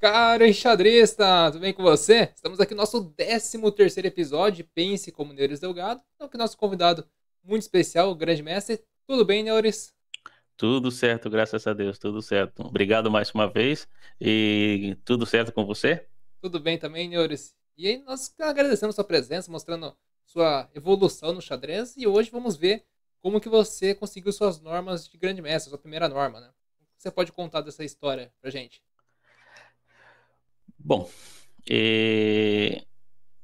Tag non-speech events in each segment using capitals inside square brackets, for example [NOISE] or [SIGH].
Caro enxadrista, tudo bem com você? Estamos aqui no nosso 13 terceiro episódio de Pense como Neuris Delgado. Então, que nosso convidado muito especial, o grande mestre. Tudo bem, Neuris? Tudo certo, graças a Deus, tudo certo. Obrigado mais uma vez e tudo certo com você? Tudo bem também, Neuris. E aí nós agradecemos sua presença, mostrando sua evolução no xadrez e hoje vamos ver como que você conseguiu suas normas de grande mestre, sua primeira norma, né? você pode contar dessa história pra gente? Bom, eh,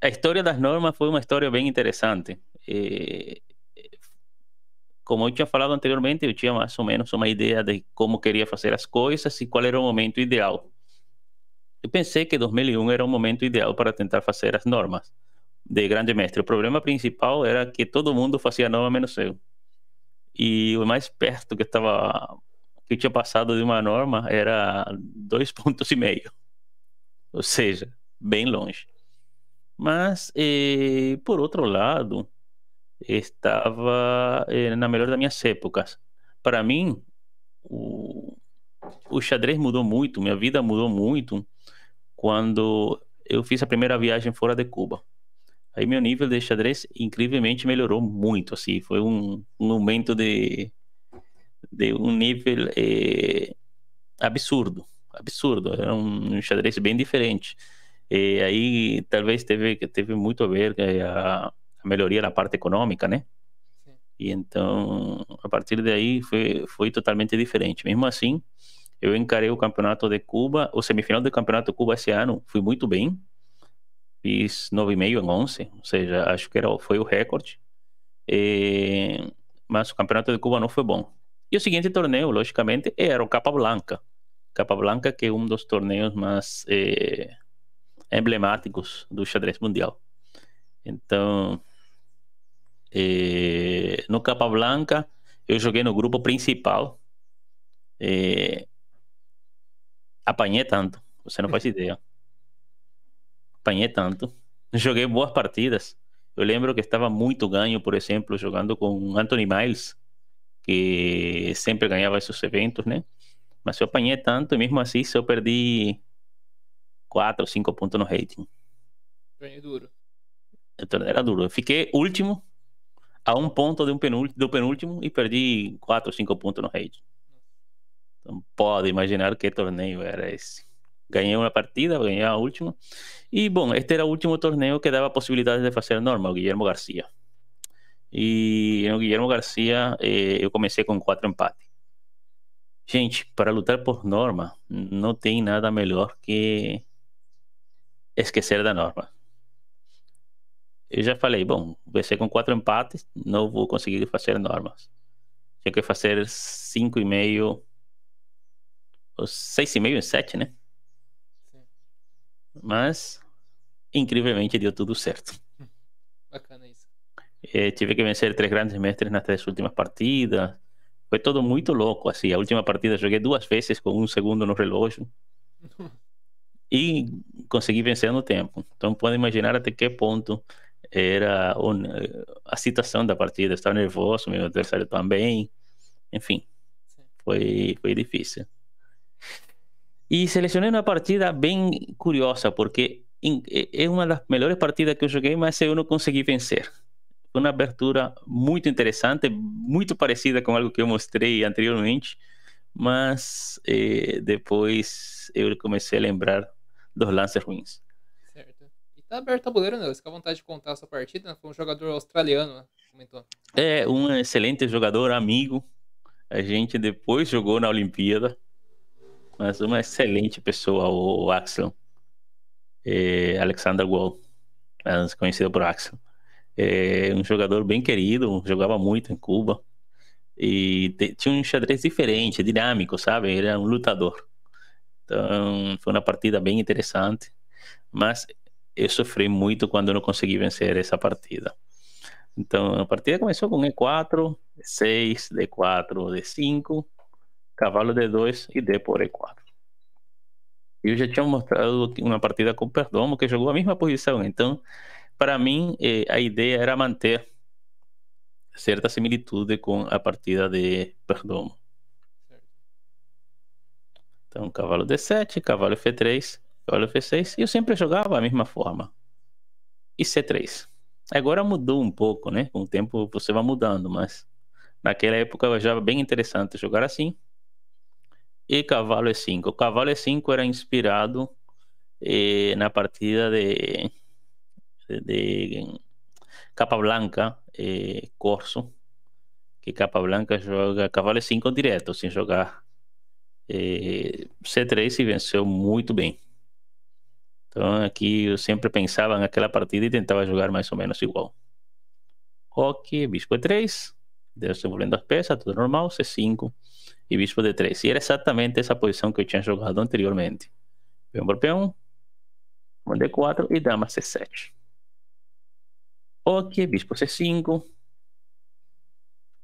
a história das normas foi uma história bem interessante. Eh, como eu tinha falado anteriormente, eu tinha mais ou menos uma ideia de como queria fazer as coisas e qual era o momento ideal. Eu pensei que 2001 era o momento ideal para tentar fazer as normas de grande mestre. O problema principal era que todo mundo fazia norma menos eu. E o mais perto que estava que eu tinha passado de uma norma era dois pontos e meio ou seja, bem longe. Mas, por outro lado, estava eh, na melhor das minhas épocas. Para mim, o, o xadrez mudou muito, minha vida mudou muito quando eu fiz a primeira viagem fora de Cuba. Aí meu nível de xadrez incrivelmente melhorou muito, assim, foi um, um aumento de, de um nível eh, absurdo absurdo, era um xadrez bem diferente. E aí talvez teve teve muito a ver eh, a, a melhoria na parte econômica, né? Sim. E então, a partir daí foi foi totalmente diferente. Mesmo assim, eu encarei o campeonato de Cuba, o semifinal do campeonato de Cuba esse ano, fui muito bem. Fiz 9,5 em 11, ou seja, acho que era foi o recorde. E... mas o campeonato de Cuba não foi bom. E o seguinte torneio, logicamente, era o Capa Blanca, Capablanca, que é um dos torneios mais eh, emblemáticos do xadrez mundial. Então, eh, no Capablanca, eu joguei no grupo principal. Eh, apanhei tanto, você não faz ideia. Apanhei tanto. Joguei boas partidas. Eu lembro que estava muito ganho, por exemplo, jogando com Anthony Miles, que sempre ganhava esses eventos, né? mas yo tanto y mismo así se perdí 4 o 5 en no rating. El duro. Era duro. Fiqué último a un punto de un penúltimo, Y penúltimo y perdí 4 o 5 puntos no rating. No imaginar que torneo era ese Gané una partida, gané a última. Y bueno, este era el último torneo que daba posibilidades de hacer norma, Guillermo García Y en Guillermo García eh, Yo comencé con con empates. Gente, para lutar por norma, não tem nada melhor que esquecer da norma. Eu já falei, bom, ser com quatro empates, não vou conseguir fazer normas. Tinha que fazer cinco e meio, ou seis e meio em sete, né? Sim. Mas, incrivelmente, deu tudo certo. [LAUGHS] Bacana isso. Eh, tive que vencer três grandes mestres nas três últimas partidas foi todo muito louco, assim. A última partida joguei duas vezes com um segundo no relógio. [LAUGHS] E consegui vencer no tempo. Então pode imaginar até que ponto era eh, a situação da partida. Estava nervoso, meu adversário também. Enfim, foi, foi difícil. E selecionei uma partida bem curiosa, porque é eh, uma das melhores partidas que eu joguei, mas eu não consegui vencer uma abertura muito interessante, muito parecida com algo que eu mostrei anteriormente, mas eh, depois eu comecei a lembrar dos lances ruins. Certo. E tá aberto o tabuleiro, né? Você fica à vontade de contar a sua partida, né? Foi um jogador australiano, né? comentou. É, um excelente jogador, amigo. A gente depois jogou na Olimpíada, mas uma excelente pessoa, o Axel. Eh, Alexander Wall, é, conhecido por Axel. É um jogador bem querido, jogava muito em Cuba. E tinha um xadrez diferente, dinâmico, sabe? Ele era um lutador. Então, foi uma partida bem interessante. Mas eu sofri muito quando não consegui vencer essa partida. Então, a partida começou com E4, E6, D4, D5, cavalo D2 e D por E4. Eu já tinha mostrado uma partida com o Perdomo, que jogou a mesma posição. Então, para mim, eh, a ideia era manter certa similitude com a partida de Perdomo. Então, cavalo D7, cavalo F3, cavalo F6. E eu sempre jogava a mesma forma. E C3. Agora mudou um pouco, né? Com o tempo você vai mudando, mas naquela época eu achava bem interessante jogar assim. E cavalo E5. O cavalo E5 era inspirado eh, na partida de de Capa Blanca, eh, Corso, que Capa Blanca joga cavalo 5 direto, sem jogar eh, C3 e venceu muito bem. Então aqui eu sempre pensava naquela partida e tentava jogar mais ou menos igual. ok bispo E3, desenvolvendo as peças, tudo normal, C5 e bispo D3. E era exatamente essa posição que eu tinha jogado anteriormente. peão por peão d 4 e dama C7. Ok, bispo C5.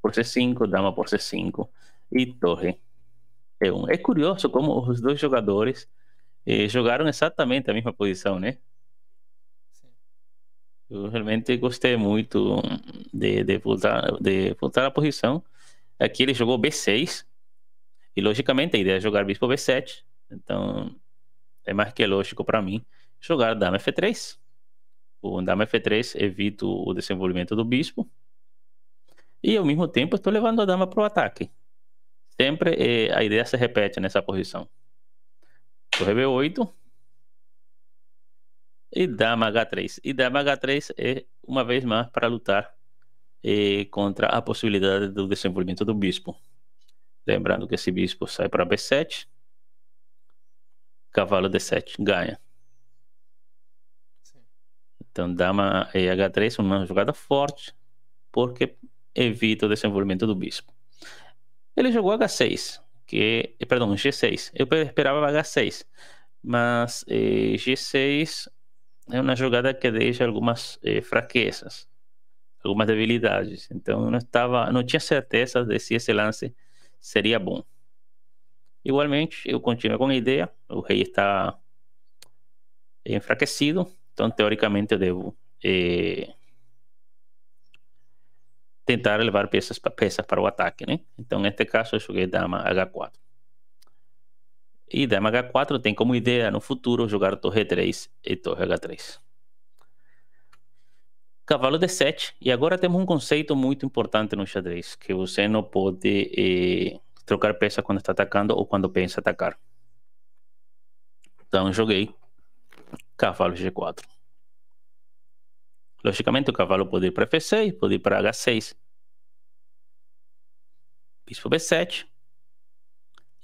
Por C5, dama por C5 e torre E1. É, é curioso como os dois jogadores eh, jogaram exatamente a mesma posição, né? Eu realmente gostei muito de, de, voltar, de voltar à posição. Aqui ele jogou B6. E logicamente a ideia é jogar bispo B7. Então é mais que lógico para mim jogar dama F3 o Dama F3 evito o desenvolvimento do bispo. E ao mesmo tempo estou levando a dama para o ataque. Sempre eh, a ideia se repete nessa posição. Torre B8. E dama H3. E dama H3 é uma vez mais para lutar eh, contra a possibilidade do desenvolvimento do bispo. Lembrando que esse bispo sai para B7. Cavalo D7 ganha. Então, dama e H3 é uma jogada forte, porque evita o desenvolvimento do bispo. Ele jogou H6, que, eh, perdão, G6. Eu esperava H6, mas eh, G6 é uma jogada que deixa algumas eh, fraquezas, algumas debilidades. Então, eu não estava, não tinha certeza de se esse lance seria bom. Igualmente, eu continuo com a ideia. O rei está enfraquecido, então, teoricamente, eu devo eh, tentar levar peças, peças para o ataque, né? Então, neste caso, eu joguei dama H4. E dama H4 tem como ideia, no futuro, jogar torre 3 e torre H3. Cavalo D7. E agora temos um conceito muito importante no xadrez, que você não pode eh, trocar peça quando está atacando ou quando pensa atacar. Então, joguei cavalo G4. Logicamente, o cavalo pode ir para F6, pode ir para H6. Bispo B7.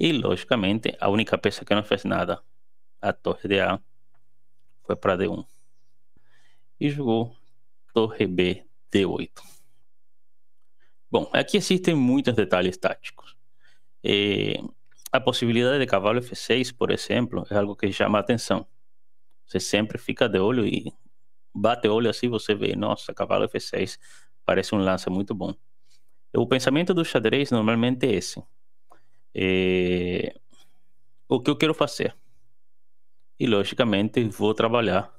E, logicamente, a única peça que não fez nada, a torre de A, foi para D1. E jogou torre B D8. Bom, aqui existem muitos detalhes táticos. E eh, a possibilidade de cavalo F6, por exemplo, é algo que chama a atenção você sempre fica de olho e bate olho assim, você vê, nossa, cavalo F6 parece um lance muito bom. O pensamento do xadrez normalmente é esse. É... O que eu quero fazer? E, logicamente, vou trabalhar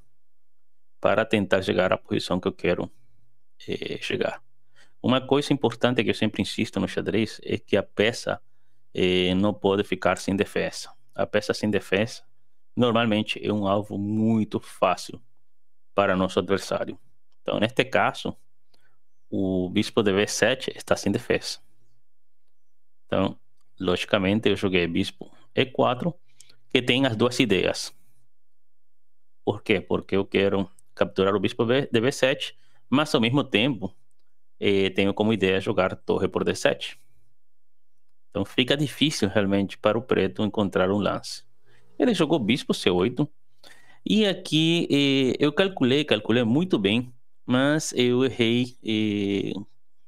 para tentar chegar à posição que eu quero é, chegar. Uma coisa importante que eu sempre insisto no xadrez é que a peça é, não pode ficar sem defesa. A peça sem defesa normalmente é um alvo muito fácil para nosso adversário. Então, neste caso, o bispo de b7 está sem defesa. Então, logicamente, eu joguei bispo e4, que tem as duas ideias. Por quê? Porque eu quero capturar o bispo de b7, mas ao mesmo tempo eh, tenho como ideia jogar torre por d7. Então fica difícil realmente para o preto encontrar um lance. Ele jogou bispo C8. E aqui eh, eu calculei, calculei muito bem, mas eu errei eh,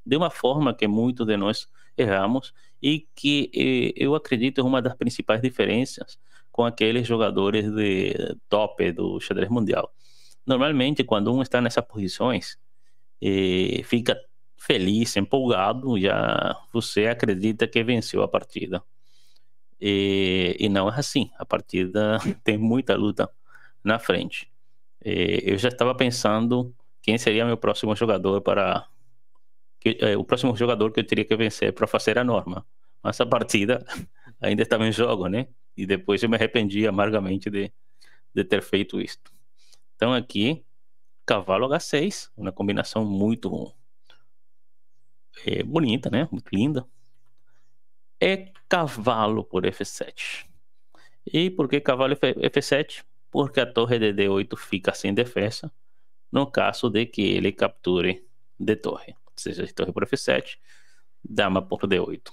de uma forma que muitos de nós erramos e que eh, eu acredito é uma das principais diferenças com aqueles jogadores de top do xadrez mundial. Normalmente, quando um está nessas posições, eh, fica feliz, empolgado, já você acredita que venceu a partida. E, e não é assim. A partida [LAUGHS] tem muita luta na frente. E eu já estava pensando quem seria meu próximo jogador para que, é, o próximo jogador que eu teria que vencer para fazer a norma. Mas a partida [LAUGHS] ainda estava em jogo, né? E depois eu me arrependi amargamente de, de ter feito isto. Então aqui, cavalo H6, uma combinação muito é, bonita, né? Muito linda. E é cavalo por F7. E por que cavalo F7? Porque a torre de D8 fica sem defesa no caso de que ele capture de torre. Ou seja, de torre por F7, dama por D8.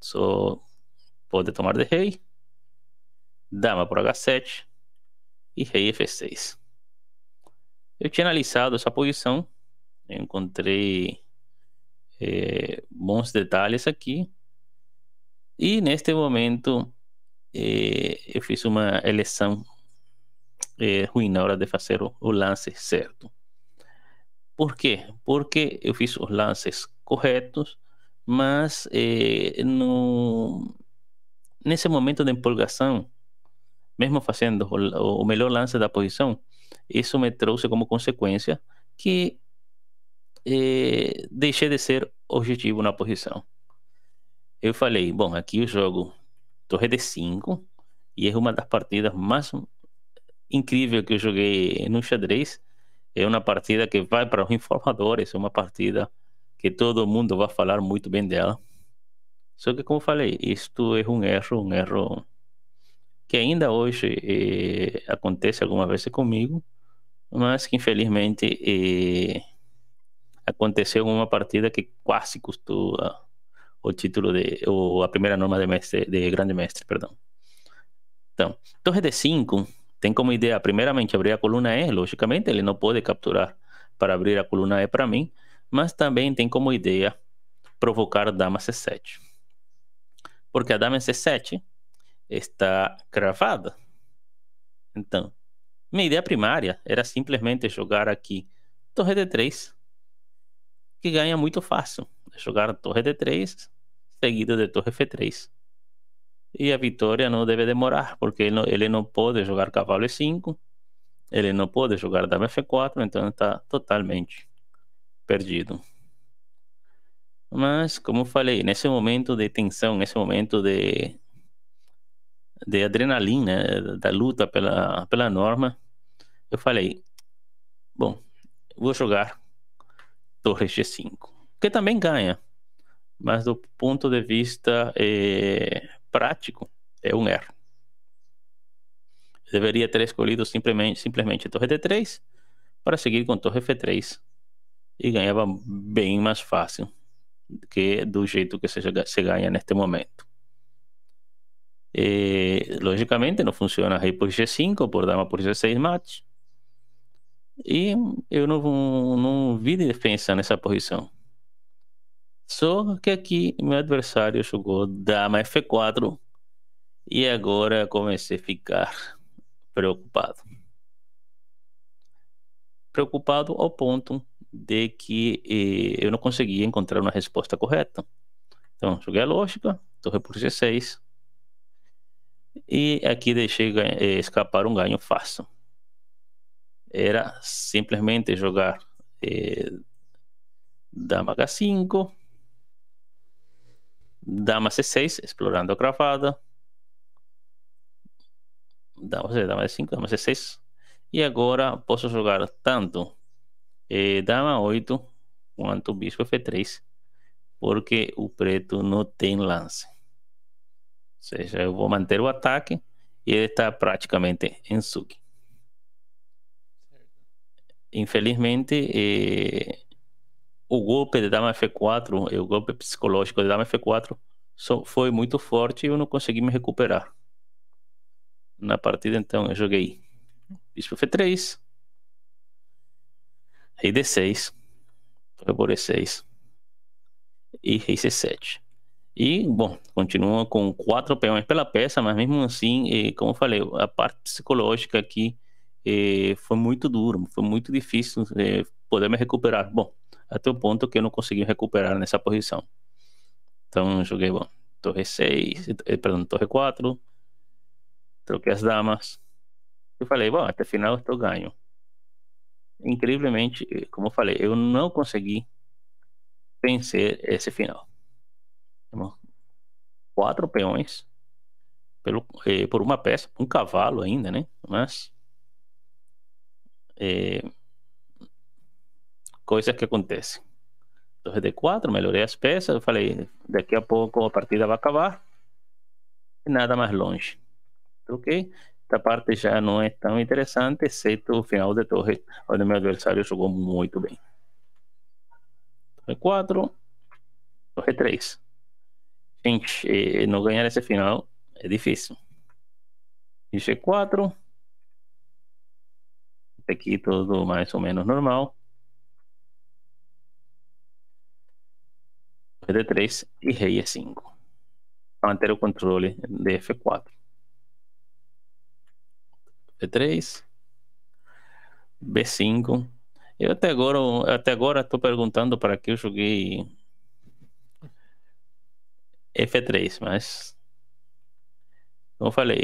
So, pode tomar de rei, dama por H7 e rei F6. Eu tinha analisado essa posição, encontrei eh, bons detalhes aqui. E neste momento eh, eu fiz uma eleição eh, ruim na hora de fazer o, o lance certo. Por quê? Porque eu fiz os lances corretos, mas eh, no, nesse momento de empolgação, mesmo fazendo o, o melhor lance da posição, isso me trouxe como consequência que e deixei de ser objetivo na posição. Eu falei, bom, aqui eu jogo torre de 5 e é uma das partidas mais incrível que eu joguei no xadrez. É uma partida que vai para os informadores, é uma partida que todo mundo vai falar muito bem dela. Só que, como falei, isto é um erro, um erro que ainda hoje eh, acontece algumas vezes comigo, mas que infelizmente eh, aconteceu uma partida que quase custou o ah, título de ou a primeira norma de mestre de grande mestre, perdão. Então, 2 de 5 tem como ideia primeiramente abrir a coluna E, logicamente ele não pode capturar para abrir a coluna E para mim, mas também tem como ideia provocar dama C7. Porque a dama C7 está cravada. Então, minha ideia primária era simplesmente jogar aqui torre D3 que ganha muito fácil. jogar torre D3, seguida de torre F3. E a vitória não deve demorar, porque ele não, ele não pode jogar cavalo E5, ele não pode jogar dama F4, então está totalmente perdido. Mas, como falei, nesse momento de tensão, nesse momento de, de adrenalina, né, da luta pela, pela norma, eu falei: bom, vou jogar torres G5, que também ganha, mas do ponto de vista é, prático é um erro. Deveria ter escolhido simplesmente, simplesmente torre D3 para seguir com torre F3 e ganhava bem mais fácil que do jeito que se, se ganha neste momento. E, eh, logicamente não funciona rei por G5 por dama por G6 match e eu não, não vi defesa nessa posição. Só que aqui meu adversário jogou dama F4 e agora comecei a ficar preocupado. Preocupado ao ponto de que eh, eu não conseguia encontrar uma resposta correta. Então, joguei a lógica, torre por G6. E aqui deixei eh, escapar um ganho fácil era simplesmente jogar eh, dama h5, dama c6, explorando a cravada, dama, dama 5 dama c6, e agora posso jogar tanto eh, dama 8 quanto bispo f3, porque o preto não tem lance. Ou seja, eu vou manter o ataque e ele está praticamente em suque infelizmente, eh, o golpe de Dama F4, o golpe psicológico de Dama F4, só foi muito forte e eu não consegui me recuperar. Na partida, então, eu joguei Bispo F3, Rei D6, foi por E6 e Rei C7. E, bom, continua com quatro peões pela peça, mas mesmo assim, eh, como eu falei, a parte psicológica aqui e foi muito duro, foi muito difícil é, poder me recuperar. Bom, até o ponto que eu não consegui recuperar nessa posição. Então joguei, bom, torre 6, eh, perdão, torre 4, troquei as damas. Eu falei, bom, até final estou ganho. Incrivelmente, eh, como eu falei, eu não consegui vencer esse final. Então, quatro peões pelo, eh, por uma peça, um cavalo ainda, né? Mas eh, coisas que acontecem. 2D4, melhorei as peças. Eu falei, daqui a pouco a partida vai acabar. E nada mais longe. Ok? Esta parte já não é tão interessante, exceto o final de torre, onde meu adversário jogou muito bem. Torre 4, torre 3. Gente, eh, não ganhar esse final é difícil. E G4, aqui tudo mais ou menos normal. D3 e rei E5. É manter o controle de F4. e 3 B5. Eu até agora até agora estou perguntando para que eu joguei F3, mas como eu falei,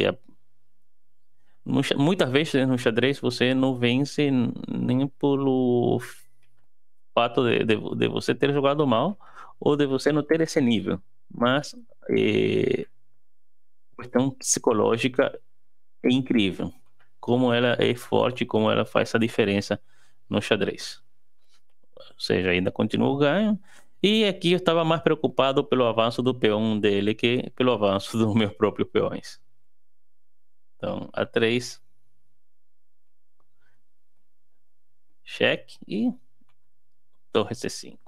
no, muitas vezes né, no xadrez você não vence nem pelo fato de, de, de, você ter jogado mal ou de você não ter esse nível, mas é, questão psicológica é incrível como ela é forte, como ela faz a diferença no xadrez. Ou seja, ainda continua o ganho. E aqui eu estava mais preocupado pelo avanço do peão dele que pelo avanço [LAUGHS] dos meus próprios peões. Então, A3. Cheque e torre C5.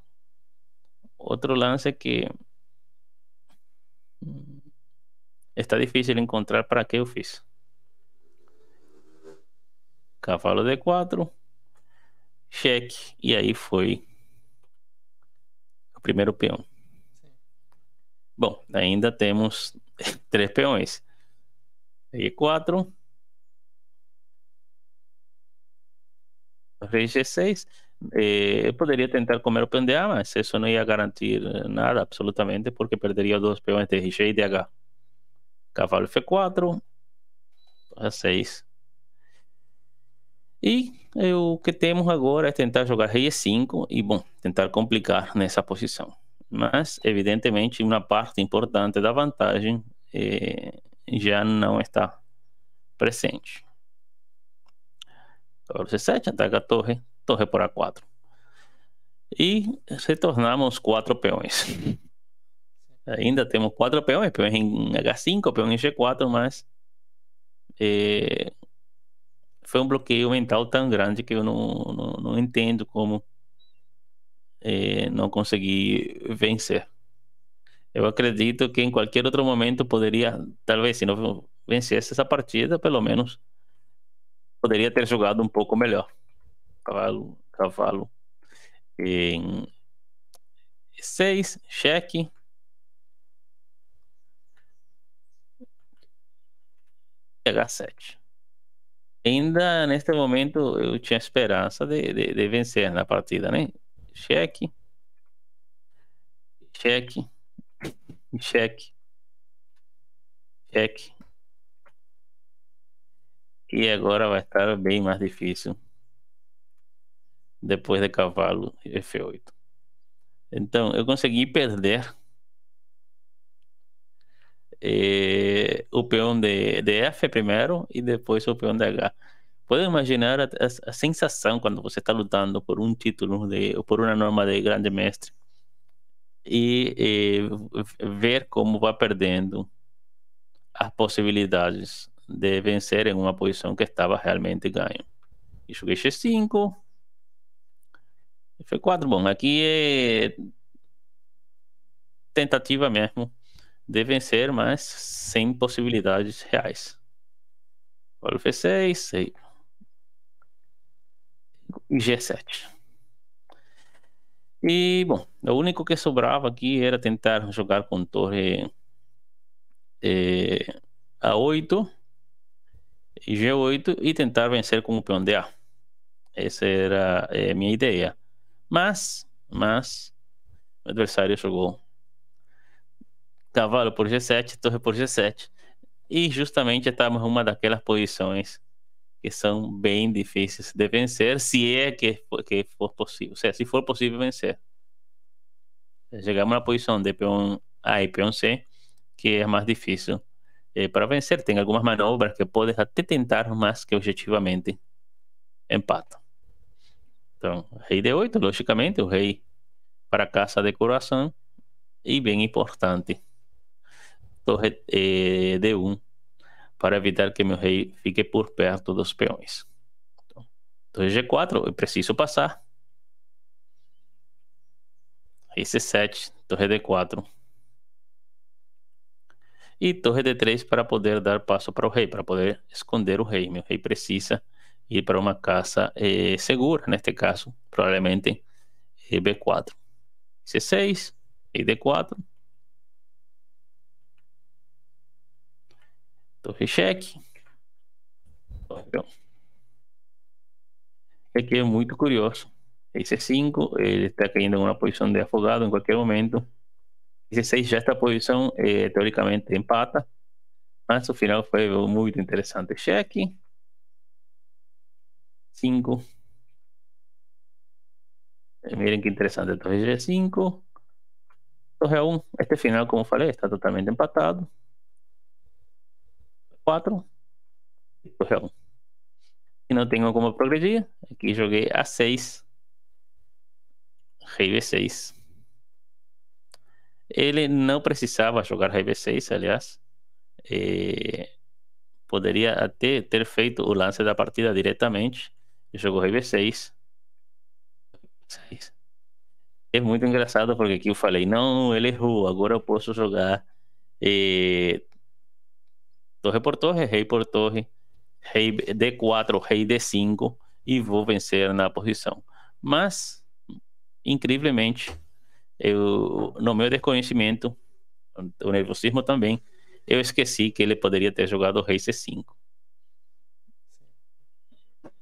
Outro lance que hum, está difícil encontrar para que eu fiz. Cavalo D4, cheque, e aí foi o primeiro peão. Bom, ainda temos [LAUGHS] três peões. E4. Rei G6. eu poderia tentar comer o de A, mas isso não ia garantir nada, absolutamente, porque perderia dois peões de RG e de H. Cavalo F4. A6. E o que temos agora é tentar jogar rei e5 e, bom, tentar complicar nessa posição. Mas, evidentemente, uma parte importante da vantagem é, já não está presente. Cavalo C7, ataca a torre, torre por A4. E retornamos quatro peões. [LAUGHS] Ainda temos quatro peões, peões em H5, peões em G4, mas é, foi um bloqueio mental tão grande que eu não, não, não entendo como é, não consegui vencer eu acredito que em qualquer outro momento poderia, talvez, se não vencesse essa partida, pelo menos poderia ter jogado um pouco melhor. Cavalo, cavalo. Em seis, cheque. Pegar sete. Ainda neste momento eu tinha esperança de, de, de vencer na partida, né? Cheque. Cheque em xeque. Cheque. E agora vai estar bem mais difícil. Depois de cavalo, F8. Então, eu consegui perder eh, o peão de, de F primeiro e depois o peão de H. Pode imaginar a, a, a sensação quando você está lutando por um título de, ou por uma norma de grande mestre e, e ver como vai perdendo as possibilidades de vencer em uma posição que estava realmente ganho. isso é G5. F4, bom, aqui é tentativa mesmo de vencer, mas sem possibilidades reais. Olha o F6, e G7. E, bom, o único que sobrava aqui era tentar jogar com torre é, eh, A8 e G8 e tentar vencer com o peão de A. Essa era é, a minha ideia. Mas, mas, o adversário jogou cavalo por G7, torre por G7. E justamente estávamos em uma daquelas posições que são bem difíceis de vencer, se é que, que for possível. Ou seja, se for possível vencer. Chegamos na posição de peão A e peão C, que é mais difícil é, para vencer. Tem algumas manobras que podes até tentar, mas que objetivamente empatam. Então, rei D8, logicamente, o rei para caça de coração. E bem importante, torre é, eh, D1 para evitar que meu rei fique por perto dos peões. Então, G4, eu preciso passar. Rei C7, torre D4. E torre D3 para poder dar passo para o rei, para poder esconder o rei. Meu rei precisa ir para uma casa eh, segura, neste caso, provavelmente B4. C6, e D4. Toque check. É então, que é muito curioso. Esse 5, é ele está caindo em uma posição de afogado em qualquer momento. Esse 6 é já esta posição, eh, teoricamente, empata. Mas o final foi muito interessante. Cheque. Eh, 5. Miren que interessante. Então, G5. Torre a 1. Este final, como falei, está totalmente empatado. 4. E não tenho como progredir. Aqui joguei A6. Rei B6. Ele não precisava jogar Rei B6, aliás. E eh, poderia até ter feito o lance da partida diretamente. Ele jogou Rei B6. 6. É muito engraçado porque aqui eu falei: não, ele errou, agora eu posso jogar. E eh, torre por torre, rei por torre, rei D4, rei D5 e vou vencer na posição. Mas, incrivelmente, eu, no meu desconhecimento, o nervosismo também, eu esqueci que ele poderia ter jogado o rei C5.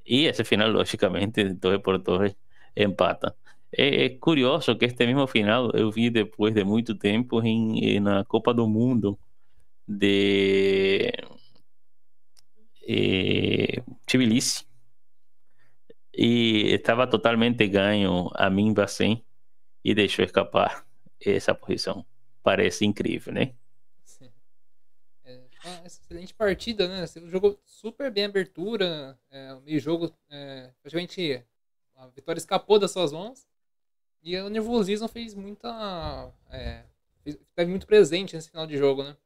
E esse final, logicamente, torre por torre, empata. É, é, curioso que este mesmo final eu vi depois de muito tempo em, na Copa do Mundo de eh, Tbilisi e estava totalmente ganho a mim assim e deixou escapar essa posição. Parece incrível, né? É, é uma excelente partida, né? Você assim, jogou super bem a abertura, é, o meio-jogo, é, praticamente a vitória escapou das suas mãos e o nervosismo fez muita. É, teve muito presente nesse final de jogo, né?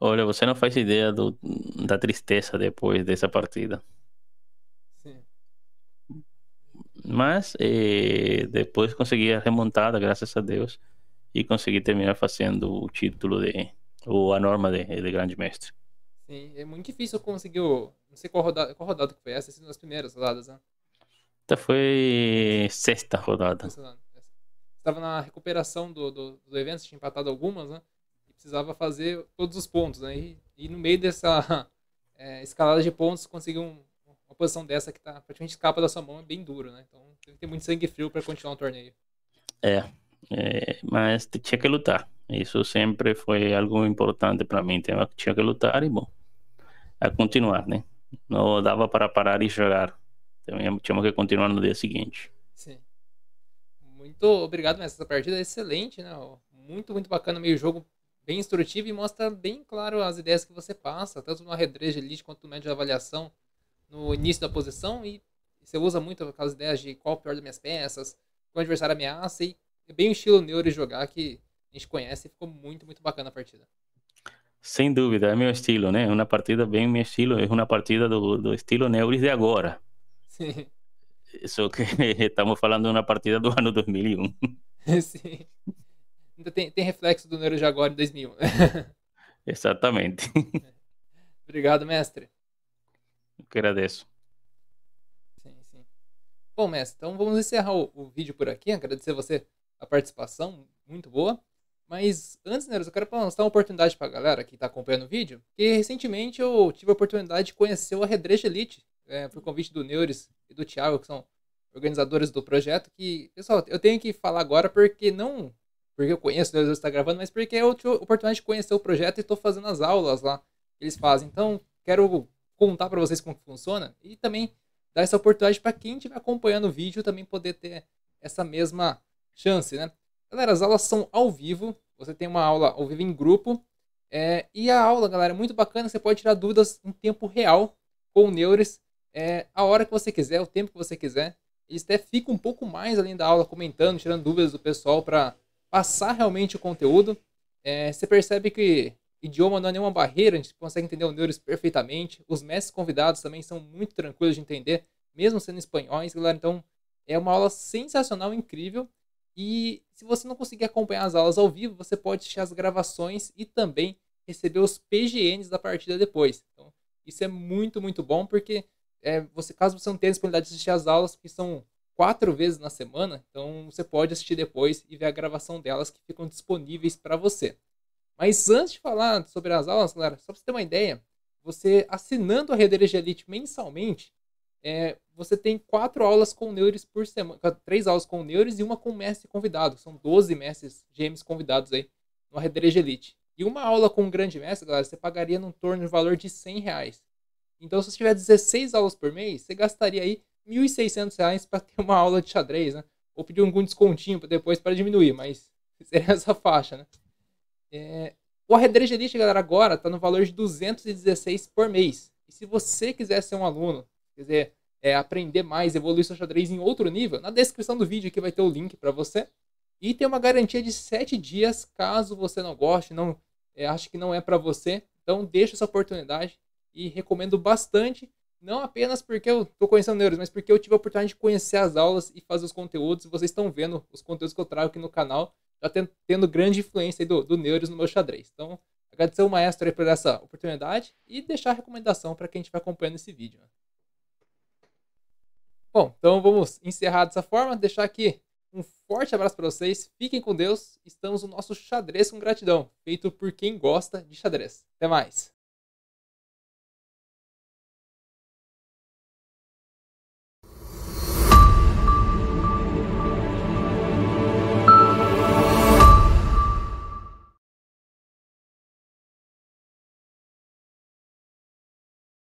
Olha, você não faz ideia do, da tristeza depois dessa partida. Sim. Mas eh, depois consegui a remontada, graças a Deus, e consegui terminar fazendo o título de. ou a norma de, de grande mestre. Sim, é muito difícil conseguir o. Não sei qual rodada, qual rodada que foi essa, Essas assim, primeiras rodadas, né? Esta foi sexta rodada. estava na recuperação do, do, do evento, tinha empatado algumas, né? precisava fazer todos os pontos, né? E, e no meio dessa é, [LAUGHS] escalada de pontos, conseguir um, uma posição dessa que tá praticamente escapa da sua mão é bem duro, né? Então tem que ter muito sangue frio para continuar o torneio. É, é, mas tinha que lutar. Isso sempre foi algo importante para mim. Tinha que lutar e, bom, a continuar, né? Não dava para parar e jogar. Então, tínhamos que continuar no dia seguinte. Sim. Muito obrigado, mestre. Essa partida é excelente, né? Muito, muito bacana. Meio jogo bem instrutivo e mostra bem claro as ideias que você passa, tanto no de elite quanto no médio de avaliação, no início da posição, e você usa muito aquelas ideias de qual é o pior das minhas peças, qual é adversário ameaça, e é bem o estilo Neuro jogar que a gente conhece e ficou muito, muito bacana a partida. Sem dúvida, é meu estilo, né? é Uma partida bem meu estilo, é uma partida do, do estilo Neuris de agora. Sim. Só que [LAUGHS] estamos falando de uma partida do ano 2001. [LAUGHS] Sim ainda tem, tem reflexo do Neuro agora em 2001. [LAUGHS] Exatamente. [LAUGHS] Obrigado, mestre. Eu que agradeço. Sim, sim. Bom, mestre, então vamos encerrar o, o vídeo por aqui. Agradecer a você a participação, muito boa. Mas antes, Neros, eu quero lançar uma oportunidade para a galera que está acompanhando o vídeo, que recentemente eu tive a oportunidade de conhecer o Arredrejo Elite, é, por convite do Neuris e do Thiago, que são organizadores do projeto, que, pessoal, eu tenho que falar agora porque não porque eu conheço, Deus né, está gravando, mas porque eu tive a oportunidade de conhecer o projeto e estou fazendo as aulas lá que eles fazem. Então, quero contar para vocês como funciona e também dar essa oportunidade para quem estiver acompanhando o vídeo também poder ter essa mesma chance, né? Galera, as aulas são ao vivo, você tem uma aula ao vivo em grupo, é, e a aula, galera, é muito bacana, você pode tirar dúvidas em tempo real com o Neures, é, a hora que você quiser, o tempo que você quiser. Eles até ficam um pouco mais além da aula comentando, tirando dúvidas do pessoal para passar realmente o conteúdo. É, você percebe que idioma não é nenhuma barreira, a gente consegue entender o Neuros perfeitamente. Os mestres convidados também são muito tranquilos de entender, mesmo sendo espanhóis, galera. Então, é uma aula sensacional, incrível. E se você não conseguir acompanhar as aulas ao vivo, você pode assistir as gravações e também receber os PGNs da partida depois. Então, isso é muito, muito bom, porque é, você, caso você não tenha disponibilidade de assistir as aulas, que são quatro vezes na semana, então você pode assistir depois e ver a gravação delas que ficam disponíveis para você. Mas antes de falar sobre as aulas, galera, só para você ter uma ideia, você assinando a Rede Elite mensalmente, é, você tem quatro aulas com neures por semana, três aulas com neures e uma com mestre convidado. São 12 mestres GMs convidados aí no Rede Elite. E uma aula com um grande mestre, galera, você pagaria num torno de valor de 100 reais. Então, se você tiver 16 aulas por mês, você gastaria aí R$ 1.600 para ter uma aula de xadrez, né? Ou pedir algum descontinho depois para diminuir, mas [LAUGHS] seria essa faixa, né? É... O Arredreja Elite, galera, agora está no valor de 216 por mês. E se você quiser ser um aluno, quer dizer, é, aprender mais, evoluir seu xadrez em outro nível, na descrição do vídeo aqui vai ter o link para você. E tem uma garantia de 7 dias caso você não goste, não é, acha que não é para você. Então deixa essa oportunidade e recomendo bastante. Não apenas porque eu estou conhecendo neuros, mas porque eu tive a oportunidade de conhecer as aulas e fazer os conteúdos. Vocês estão vendo os conteúdos que eu trago aqui no canal, já tendo, tendo grande influência do, do neuros no meu xadrez. Então, agradecer ao maestro por essa oportunidade e deixar a recomendação para quem estiver acompanhando esse vídeo. Né? Bom, então vamos encerrar dessa forma, deixar aqui um forte abraço para vocês, fiquem com Deus, estamos no nosso xadrez com gratidão, feito por quem gosta de xadrez. Até mais!